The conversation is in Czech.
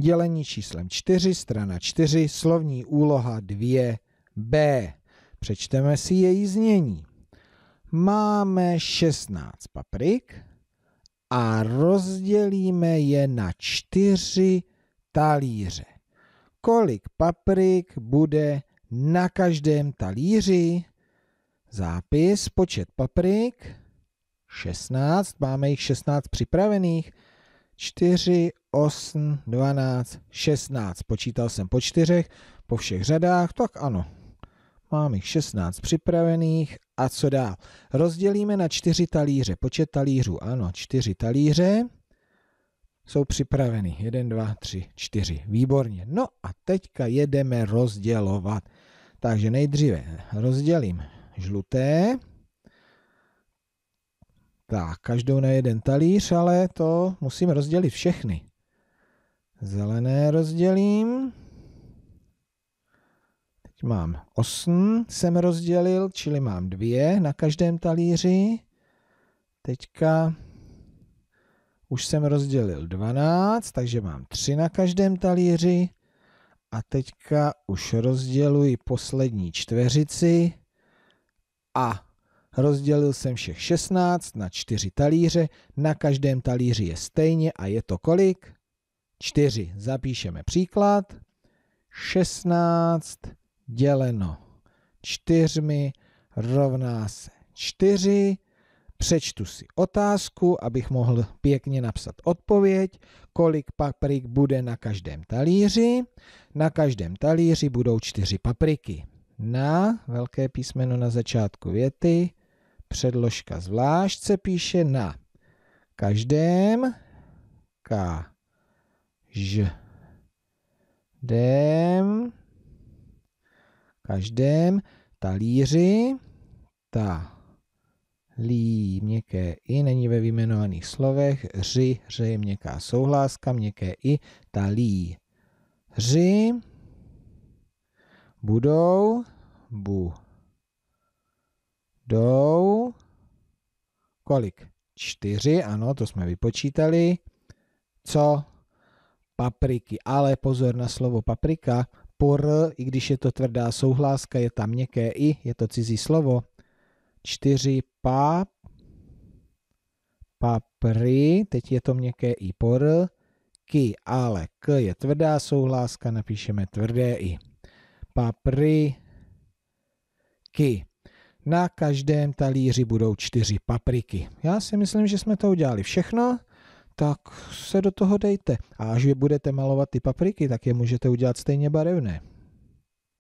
dělení číslem 4, strana 4, slovní úloha 2b. Přečteme si její znění. Máme 16 paprik a rozdělíme je na 4 talíře. Kolik paprik bude na každém talíři? Zápis, počet paprik, 16, máme jich 16 připravených, 4, 8, 12, 16. Počítal jsem po čtyřech, po všech řadách, tak ano. Mám jich 16 připravených a co dál? Rozdělíme na čtyři talíře. Počet talířů, ano, čtyři talíře jsou připraveny. 1, 2, 3, 4. Výborně. No a teďka jedeme rozdělovat. Takže nejdříve rozdělím žluté. Tak, každou na jeden talíř, ale to musím rozdělit všechny. Zelené rozdělím. Teď mám 8, jsem rozdělil, čili mám dvě na každém talíři. Teďka už jsem rozdělil 12, takže mám 3 na každém talíři. A teďka už rozděluji poslední čtveřici a rozdělil jsem všech 16 na 4 talíře. Na každém talíři je stejně a je to kolik? 4. Zapíšeme příklad. 16 děleno 4 rovná se 4. Přečtu si otázku, abych mohl pěkně napsat odpověď, kolik paprik bude na každém talíři. Na každém talíři budou čtyři papriky. Na, velké písmeno na začátku věty, předložka zvlášť se píše na každém, ka, ž. Dem. každém talíři, ta lí měkké i není ve vyjmenovaných slovech, ři, ře je měkká souhláska, měkké i, ta lí ři, budou, bu, Dou. kolik? Čtyři, ano, to jsme vypočítali. Co papriky. Ale pozor na slovo paprika. Por, i když je to tvrdá souhláska, je tam měkké i, je to cizí slovo. Čtyři pa, papry, teď je to měkké i por, ky, ale k je tvrdá souhláska, napíšeme tvrdé i. Papry, ky. Na každém talíři budou čtyři papriky. Já si myslím, že jsme to udělali všechno tak se do toho dejte. A až je budete malovat ty papriky, tak je můžete udělat stejně barevné.